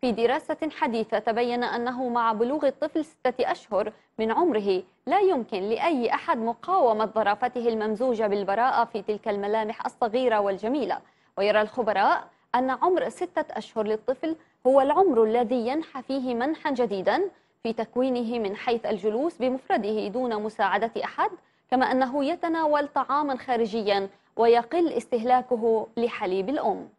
في دراسة حديثة تبين أنه مع بلوغ الطفل ستة أشهر من عمره لا يمكن لأي أحد مقاومة ظرافته الممزوجة بالبراءة في تلك الملامح الصغيرة والجميلة ويرى الخبراء أن عمر ستة أشهر للطفل هو العمر الذي ينحى فيه منحا جديدا في تكوينه من حيث الجلوس بمفرده دون مساعدة أحد كما أنه يتناول طعاما خارجيا ويقل استهلاكه لحليب الأم